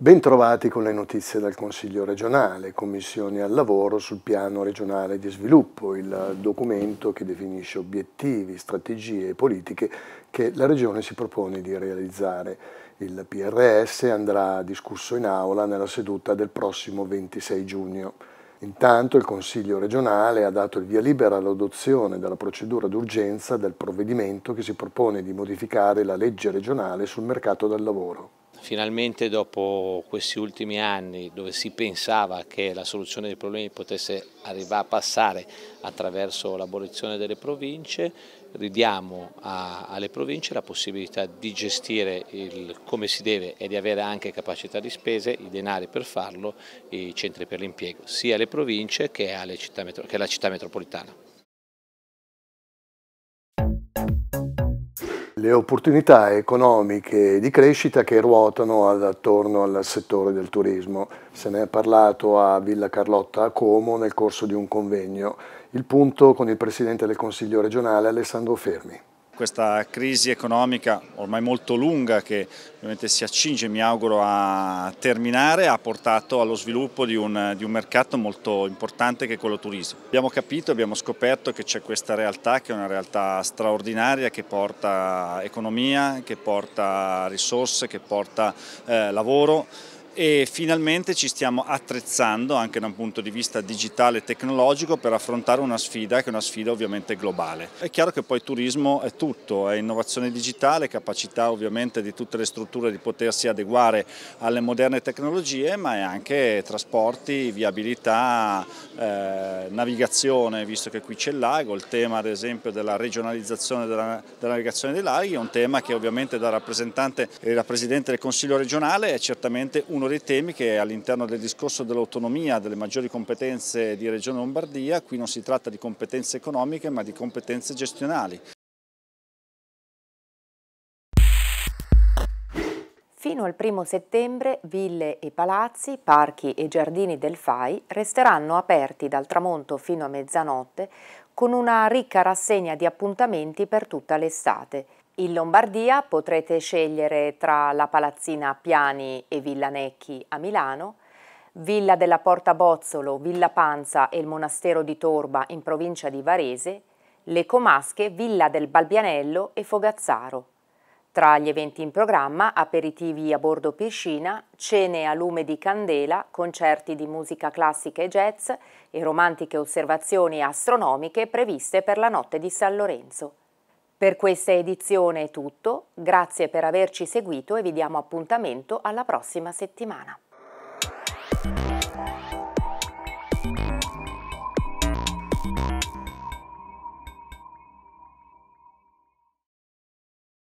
Bentrovati con le notizie dal Consiglio regionale, Commissioni al lavoro sul piano regionale di sviluppo, il documento che definisce obiettivi, strategie e politiche che la Regione si propone di realizzare. Il PRS andrà discusso in aula nella seduta del prossimo 26 giugno. Intanto il Consiglio regionale ha dato il via libera all'adozione della procedura d'urgenza del provvedimento che si propone di modificare la legge regionale sul mercato del lavoro. Finalmente dopo questi ultimi anni dove si pensava che la soluzione dei problemi potesse arrivare a passare attraverso l'abolizione delle province, ridiamo a, alle province la possibilità di gestire il, come si deve e di avere anche capacità di spese, i denari per farlo, i centri per l'impiego, sia alle province che, alle città, che alla città metropolitana. le opportunità economiche di crescita che ruotano attorno al settore del turismo. Se ne è parlato a Villa Carlotta a Como nel corso di un convegno. Il punto con il Presidente del Consiglio regionale Alessandro Fermi questa crisi economica ormai molto lunga che ovviamente si accinge, mi auguro, a terminare, ha portato allo sviluppo di un, di un mercato molto importante che è quello turismo. Abbiamo capito, abbiamo scoperto che c'è questa realtà che è una realtà straordinaria che porta economia, che porta risorse, che porta eh, lavoro e finalmente ci stiamo attrezzando anche da un punto di vista digitale e tecnologico per affrontare una sfida che è una sfida ovviamente globale. È chiaro che poi turismo è tutto, è innovazione digitale, capacità ovviamente di tutte le strutture di potersi adeguare alle moderne tecnologie, ma è anche trasporti, viabilità, eh, navigazione, visto che qui c'è il lago, il tema ad esempio della regionalizzazione della, della navigazione dei laghi è un tema che ovviamente da rappresentante e da Presidente del Consiglio regionale è certamente uno dei temi che all'interno del discorso dell'autonomia, delle maggiori competenze di Regione Lombardia, qui non si tratta di competenze economiche ma di competenze gestionali. Fino al primo settembre ville e palazzi, parchi e giardini del FAI resteranno aperti dal tramonto fino a mezzanotte con una ricca rassegna di appuntamenti per tutta l'estate. In Lombardia potrete scegliere tra la palazzina Piani e Villa Necchi a Milano, Villa della Porta Bozzolo, Villa Panza e il monastero di Torba in provincia di Varese, le Comasche, Villa del Balbianello e Fogazzaro. Tra gli eventi in programma, aperitivi a bordo piscina, cene a lume di candela, concerti di musica classica e jazz e romantiche osservazioni astronomiche previste per la notte di San Lorenzo. Per questa edizione è tutto, grazie per averci seguito e vi diamo appuntamento alla prossima settimana.